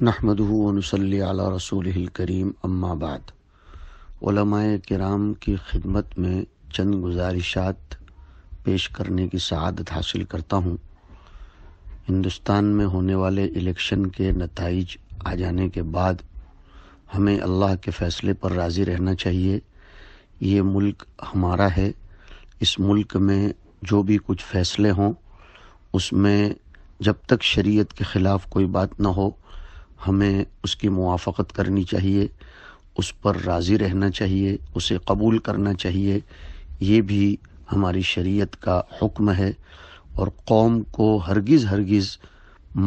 محمد ہُوس علیہ رسول الکریم اما بعد علماء کرام کی خدمت میں چند گزارشات پیش کرنے کی سعادت حاصل کرتا ہوں ہندوستان میں ہونے والے الیکشن کے نتائج آ جانے کے بعد ہمیں اللہ کے فیصلے پر راضی رہنا چاہیے یہ ملک ہمارا ہے اس ملک میں جو بھی کچھ فیصلے ہوں اس میں جب تک شریعت کے خلاف کوئی بات نہ ہو ہمیں اس کی موافقت کرنی چاہیے اس پر راضی رہنا چاہیے اسے قبول کرنا چاہیے یہ بھی ہماری شریعت کا حکم ہے اور قوم کو ہرگز ہرگز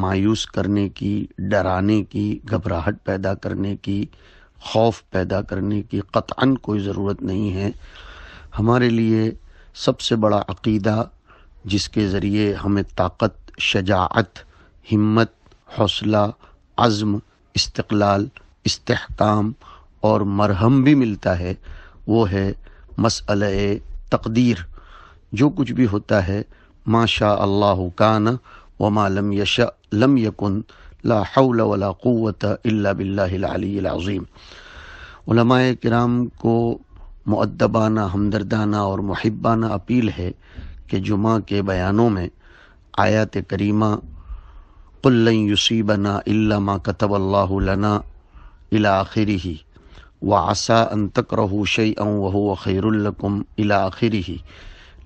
مایوس کرنے کی ڈرانے کی گھبراہٹ پیدا کرنے کی خوف پیدا کرنے کی قطعاً کوئی ضرورت نہیں ہے ہمارے لیے سب سے بڑا عقیدہ جس کے ذریعے ہمیں طاقت شجاعت ہمت حوصلہ عزم استقلال استحکام اور مرہم بھی ملتا ہے وہ ہے مسئلہ تقدیر جو کچھ بھی ہوتا ہے ما شاء اللہ کان وما لم لم یکن لا حول ولا قوت الا باللہ العلی العظیم علماء کرام کو معدبانہ ہمدردانہ اور محبانہ اپیل ہے کہ جمعہ کے بیانوں میں آیات کریمہ قل لن يصيبنا الا ما كتب الله لنا الى اخره وعسى ان تكرهوا شيئا وهو خير لكم الى اخره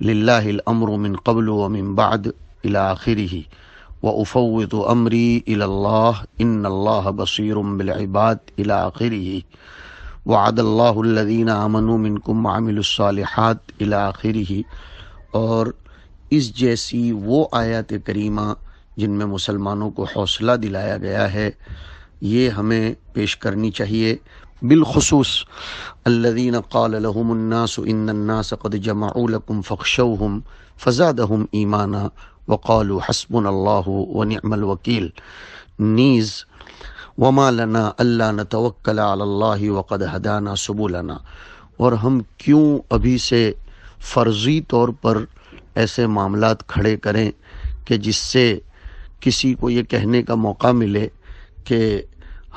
لله الامر من قبل ومن بعد الى اخره وافوض امري الى الله ان الله بصير بالعباد الى اخره وعد الله الذين امنوا منكم وعملوا الصالحات الى اخره اور اس جیسی وہ آیات کریمہ جن میں مسلمانوں کو حوصلہ دلایا گیا ہے یہ ہمیں پیش کرنی چاہیے بالخصوص الذين قال لهم الناس الناس ان قد جمعوا لكم فخشوهم فزادهم ایمانا وقالوا حسبنا الله ونعم الوکیل نیز لنا الا اللہ على الله وقد هدانا سبلنا اور ہم کیوں ابھی سے فرضی طور پر ایسے معاملات کھڑے کریں کہ جس سے کسی کو یہ کہنے کا موقع ملے کہ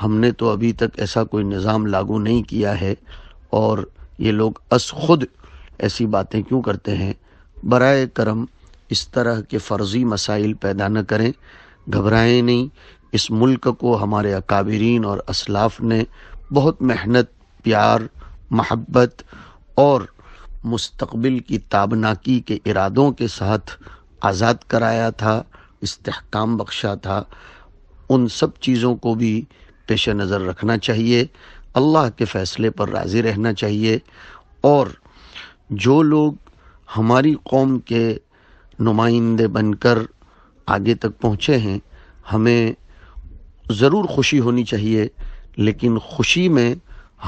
ہم نے تو ابھی تک ایسا کوئی نظام لاگو نہیں کیا ہے اور یہ لوگ از خود ایسی باتیں کیوں کرتے ہیں برائے کرم اس طرح کے فرضی مسائل پیدا نہ کریں گھبرائیں نہیں اس ملک کو ہمارے اکابرین اور اسلاف نے بہت محنت پیار محبت اور مستقبل کی تابناکی کے ارادوں کے ساتھ آزاد کرایا تھا استحکام بخشا تھا ان سب چیزوں کو بھی پیش نظر رکھنا چاہیے اللہ کے فیصلے پر راضی رہنا چاہیے اور جو لوگ ہماری قوم کے نمائندے بن کر آگے تک پہنچے ہیں ہمیں ضرور خوشی ہونی چاہیے لیکن خوشی میں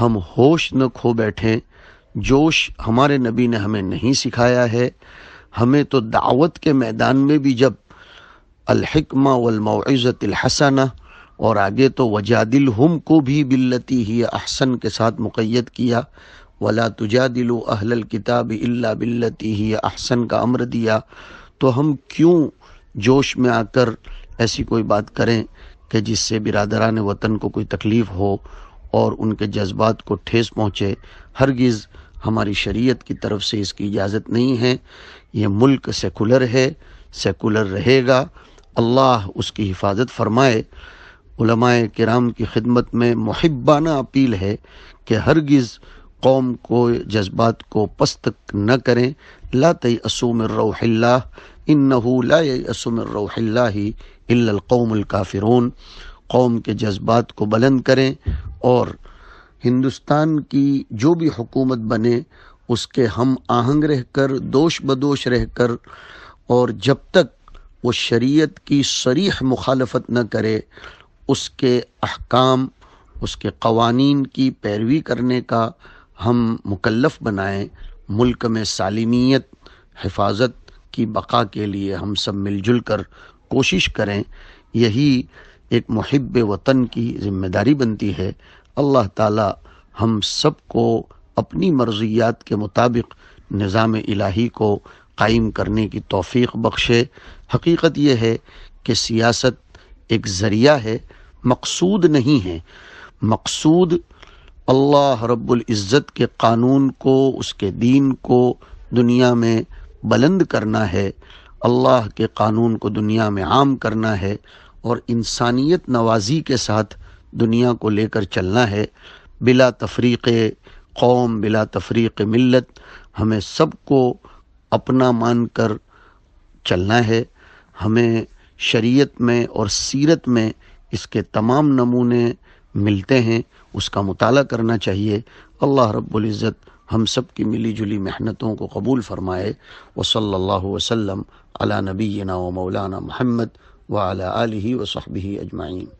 ہم ہوش نہ کھو بیٹھیں جوش ہمارے نبی نے ہمیں نہیں سکھایا ہے ہمیں تو دعوت کے میدان میں بھی جب الحکمہ والموعزت الحسنہ اور آگے تو وجادل ہم کو بھی ہی احسن کے ساتھ مقید کیا ولا تُجَادِلُوا أَهْلَ الْكِتَابِ اہل الکتاب اللہ بلّتی احسن کا امر دیا تو ہم کیوں جوش میں آ کر ایسی کوئی بات کریں کہ جس سے برادران وطن کو کوئی تکلیف ہو اور ان کے جذبات کو ٹھیس پہنچے ہرگز ہماری شریعت کی طرف سے اس کی اجازت نہیں ہے یہ ملک سیکولر ہے سیکولر رہے گا اللہ اس کی حفاظت فرمائے علماء کرام کی خدمت میں محبانہ اپیل ہے کہ ہرگز قوم کو جذبات کو پستک نہ کریں لا روح اللہ انہو لا اللہ الا القوم الکافرون قوم کے جذبات کو بلند کریں اور ہندوستان کی جو بھی حکومت بنے اس کے ہم آہنگ رہ کر دوش بدوش رہ کر اور جب تک وہ شریعت کی شریح مخالفت نہ کرے اس کے احکام اس کے قوانین کی پیروی کرنے کا ہم مکلف بنائیں ملک میں سالمیت حفاظت کی بقا کے لیے ہم سب مل جل کر کوشش کریں یہی ایک محب وطن کی ذمہ داری بنتی ہے اللہ تعالی ہم سب کو اپنی مرضیات کے مطابق نظام الہی کو قائم کرنے کی توفیق بخشے حقیقت یہ ہے کہ سیاست ایک ذریعہ ہے مقصود نہیں ہے مقصود اللہ رب العزت کے قانون کو اس کے دین کو دنیا میں بلند کرنا ہے اللہ کے قانون کو دنیا میں عام کرنا ہے اور انسانیت نوازی کے ساتھ دنیا کو لے کر چلنا ہے بلا تفریق قوم بلا تفریق ملت ہمیں سب کو اپنا مان کر چلنا ہے ہمیں شریعت میں اور سیرت میں اس کے تمام نمونے ملتے ہیں اس کا مطالعہ کرنا چاہیے اللہ رب العزت ہم سب کی ملی جلی محنتوں کو قبول فرمائے و صلی اللہ وسلم سلم نبینا و مولانا محمد و علیٰ علیہ و صحبی اجمعین